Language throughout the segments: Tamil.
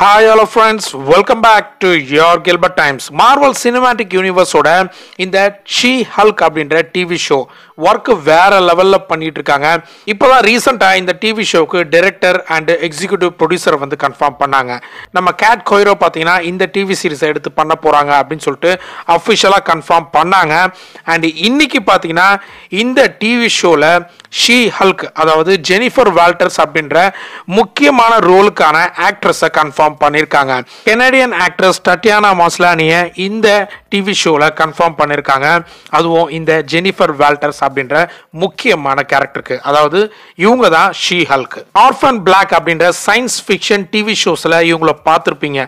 hi hello friends welcome back to your Gilbert Times Marvel Cinematic யூனிவர்ஸோட இந்த ஷீ ஹல்க் அப்படின்ற டிவி ஷோ ஒர்க்கு வேற லெவலில் பண்ணிட்டு இருக்காங்க இப்போ தான் ரீசெண்டாக இந்த டிவி ஷோவுக்கு டைரக்டர் அண்ட் எக்ஸிக்யூட்டிவ் ப்ரொடியூசர் வந்து கன்ஃபார்ம் பண்ணாங்க நம்ம கேட் கொய்ரோ பார்த்தீங்கன்னா இந்த டிவி சீரிஸை எடுத்து பண்ண போகிறாங்க அப்படின்னு சொல்லிட்டு அஃபிஷியலாக கன்ஃபார்ம் பண்ணாங்க அண்ட் இன்னைக்கு பார்த்தீங்கன்னா இந்த டிவி ஷோவில் ஷீ ஹல்க் அதாவது ஜெனிஃபர் வால்டர்ஸ் அப்படின்ற முக்கியமான ரோலுக்கான ஆக்ட்ரஸை கன்ஃபார்ம் கன்ஃபார்ம் பண்ணியிருக்காங்க கெனடியன் ஆக்ட்ரஸ் டட்டியானா மாஸ்லானிய இந்த டிவி ஷோவில் கன்ஃபார்ம் பண்ணியிருக்காங்க அதுவும் இந்த ஜெனிஃபர் வால்டர்ஸ் அப்படின்ற முக்கியமான கேரக்டருக்கு அதாவது இவங்க தான் ஷீ ஹல்க் ஆர்ஃபன் பிளாக் அப்படின்ற சயின்ஸ் ஃபிக்ஷன் டிவி ஷோஸில் இவங்கள பார்த்துருப்பீங்க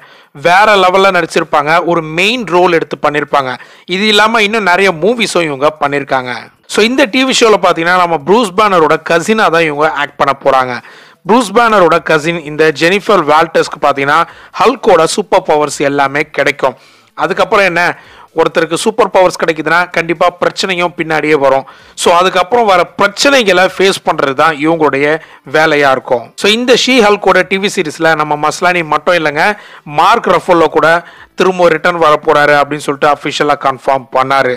வேற லெவலில் நடிச்சிருப்பாங்க ஒரு மெயின் ரோல் எடுத்து பண்ணியிருப்பாங்க இது இல்லாமல் இன்னும் நிறைய மூவிஸும் இவங்க பண்ணியிருக்காங்க ஸோ இந்த டிவி ஷோவில் பார்த்தீங்கன்னா நம்ம ப்ரூஸ் பேனரோட கசினாக தான் இவங்க ஆக்ட் பண்ண போகிறாங்க ப்ரூஸ் பேனரோட கசின் இந்த ஜெனிஃபர் வால்டர்ஸ்க்கு பார்த்தீங்கன்னா ஹல்கோட சூப்பர் பவர்ஸ் எல்லாமே கிடைக்கும் அதுக்கப்புறம் என்ன ஒருத்தருக்கு சூப்பர் பவர்ஸ் கிடைக்குதுன்னா கண்டிப்பாக பிரச்சனையும் பின்னாடியே வரும் ஸோ அதுக்கப்புறம் வர பிரச்சனைகளை ஃபேஸ் பண்ணுறது தான் இவங்களுடைய வேலையாக இருக்கும் ஸோ இந்த ஷீ ஹல்கோட டிவி சீரீஸில் நம்ம மஸ்லானி மட்டும் இல்லைங்க மார்க் ரஃபோலோ கூட திரும்ப ரிட்டர்ன் வர போகிறாரு அப்படின்னு சொல்லிட்டு அஃபிஷியலாக கன்ஃபார்ம் பண்ணார்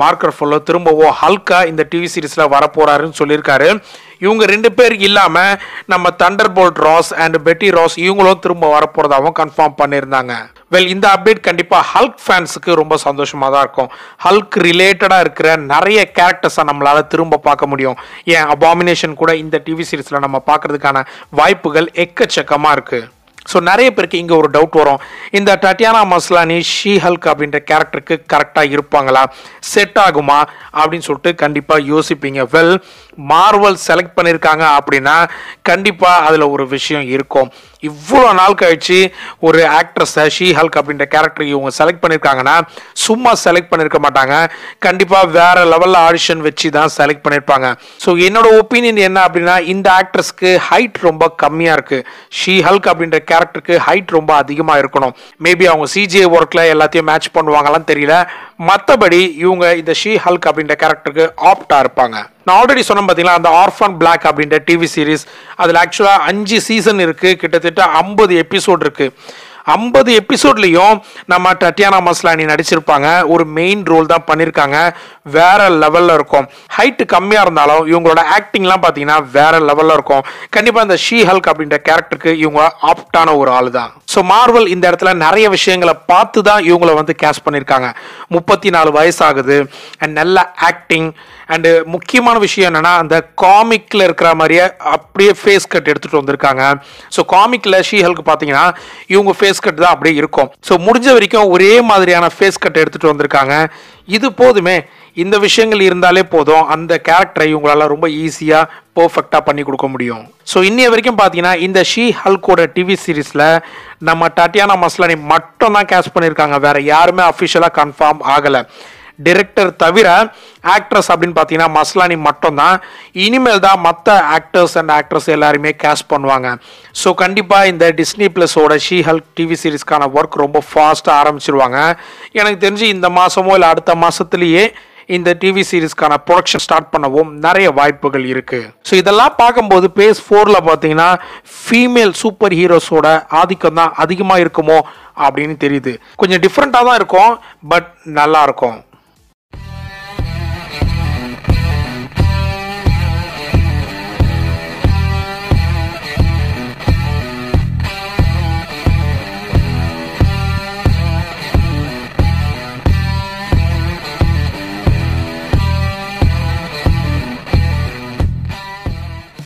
மார்க்கர் ஃபுல்லோ திரும்பவும் ஹல்கா இந்த டிவி சீரீஸில் வரப்போகிறாருன்னு சொல்லியிருக்காரு இவங்க ரெண்டு பேர் இல்லாமல் நம்ம தண்டர் போல்ட் ராஸ் அண்ட் பெட்டி ராஸ் இவங்களும் திரும்ப வரப்போகிறதாகவும் கன்ஃபார்ம் பண்ணியிருந்தாங்க வெல் இந்த அப்டேட் கண்டிப்பாக ஹல்க் ஃபேன்ஸுக்கு ரொம்ப சந்தோஷமாக தான் இருக்கும் ஹல்க் ரிலேட்டடாக இருக்கிற நிறைய கேரக்டர்ஸை நம்மளால் திரும்ப பார்க்க முடியும் ஏன் அபாமினேஷன் கூட இந்த டிவி சீரீஸில் நம்ம பார்க்குறதுக்கான வாய்ப்புகள் எக்கச்சக்கமாக இருக்குது ஸோ நிறைய பேருக்கு இங்கே ஒரு டவுட் வரும் இந்த டட்டியானா மஸ்லானி ஷீ ஹல்க் அப்படின்ற கேரக்டருக்கு கரெக்டாக இருப்பாங்களா செட் ஆகுமா அப்படின்னு சொல்லிட்டு கண்டிப்பாக யோசிப்பீங்க வெல் மார்வல் செலக்ட் பண்ணியிருக்காங்க அப்படின்னா கண்டிப்பாக அதில் ஒரு விஷயம் இருக்கும் இவ்வளோ நாள் கழிச்சு ஒரு ஆக்ட்ரஸை ஷீ ஹல்க் அப்படின்ற கேரக்டர் இவங்க செலக்ட் பண்ணியிருக்காங்கன்னா சும்மா செலக்ட் பண்ணியிருக்க மாட்டாங்க கண்டிப்பாக வேறு லெவலில் ஆடிஷன் வச்சு தான் செலக்ட் பண்ணியிருப்பாங்க ஸோ என்னோட ஒப்பீனியன் என்ன அப்படின்னா இந்த ஆக்ட்ரஸ்க்கு ஹைட் ரொம்ப கம்மியாக இருக்குது ஷீ ஹல்க் அப்படின்ற கேரக்டருக்கு ஹைட் ரொம்ப அதிகமாக இருக்கணும் மேபி அவங்க சிஜிஐ ஒர்க்கில் எல்லாத்தையும் மேட்ச் பண்ணுவாங்களான்னு தெரியல மற்றபடி இவங்க இந்த ஷீ ஹல்க் அப்படின்ற கேரக்டருக்கு ஆப்டாக இருப்பாங்க நான் ஆல்ரெடி சொன்னேன் பார்த்தீங்களா அந்த ஆர்ஃபன் பிளாக் அப்படின்ற டிவி சீரிஸ் அதில் ஆக்சுவலாக அஞ்சு சீசன் இருக்குது கிட்டத்தட்ட ஐம்பது எபிசோட் இருக்குது ஐம்பது எபிசோட்லேயும் நம்ம டட்டியானா மஸ்லானி நடிச்சிருப்பாங்க ஒரு மெயின் ரோல் தான் பண்ணியிருக்காங்க வேற லெவலில் இருக்கும் ஹைட்டு கம்மியாக இருந்தாலும் இவங்களோட ஆக்டிங்லாம் பார்த்தீங்கன்னா வேற லெவலில் இருக்கும் கண்டிப்பாக இந்த ஷீ ஹல்க் அப்படின்ற கேரக்டருக்கு இவங்க ஆப்டான ஒரு ஆள் தான் ஸோ மார்வல் இந்த இடத்துல நிறைய விஷயங்களை பார்த்து தான் இவங்களை வந்து கேஸ் பண்ணியிருக்காங்க முப்பத்தி நாலு வயசாகுது அண்ட் நல்ல ஆக்டிங் அண்டு முக்கியமான விஷயம் என்னென்னா அந்த காமிக்கில் இருக்கிற மாதிரியே அப்படியே ஃபேஸ் கட் எடுத்துகிட்டு வந்திருக்காங்க ஸோ காமிக்கில் ஷீஹல்க்கு பார்த்தீங்கன்னா இவங்க ஃபேஸ் கட் தான் அப்படியே இருக்கும் ஸோ முடிஞ்ச வரைக்கும் ஒரே மாதிரியான ஃபேஸ் கட் எடுத்துகிட்டு வந்திருக்காங்க இது போதுமே இந்த விஷயங்கள் இருந்தாலே போதும் அந்த கேரக்டரை உங்களால் ரொம்ப ஈஸியாக பர்ஃபெக்டாக பண்ணி கொடுக்க முடியும் ஸோ இன்னைய வரைக்கும் பார்த்தீங்கன்னா இந்த ஷீ ஹல்கோட டிவி சீரீஸில் நம்ம டட்டியானா மஸ்லானி மட்டும் தான் கேஷ் பண்ணியிருக்காங்க வேறு யாருமே அஃபிஷியலாக கன்ஃபார்ம் ஆகலை டிரெக்டர் தவிர ஆக்ட்ரஸ் அப்படின்னு பார்த்தீங்கன்னா மஸ்லானி மட்டும்தான் இனிமேல் தான் மற்ற ஆக்டர்ஸ் அண்ட் ஆக்ட்ரஸ் எல்லாருமே கேஷ் பண்ணுவாங்க ஸோ கண்டிப்பாக இந்த டிஸ்னி ப்ளஸோட ஷீ ஹல்க் டிவி சீரிஸ்க்கான ஒர்க் ரொம்ப ஃபாஸ்ட்டாக ஆரம்பிச்சிருவாங்க எனக்கு தெரிஞ்சு இந்த மாதமோ இல்லை அடுத்த மாதத்துலேயே இந்த டிவி சீரீஸ்க்கான ப்ரொடக்ஷன் ஸ்டார்ட் பண்ணவும் நிறைய வாய்ப்புகள் இருக்குது ஸோ இதெல்லாம் பார்க்கும்போது பேஸ் ஃபோரில் பார்த்தீங்கன்னா ஃபீமேல் சூப்பர் ஹீரோஸோட ஆதிக்கம் தான் அதிகமாக இருக்குமோ அப்படின்னு தெரியுது கொஞ்சம் டிஃப்ரெண்ட்டாக தான் இருக்கும் பட் நல்லாயிருக்கும்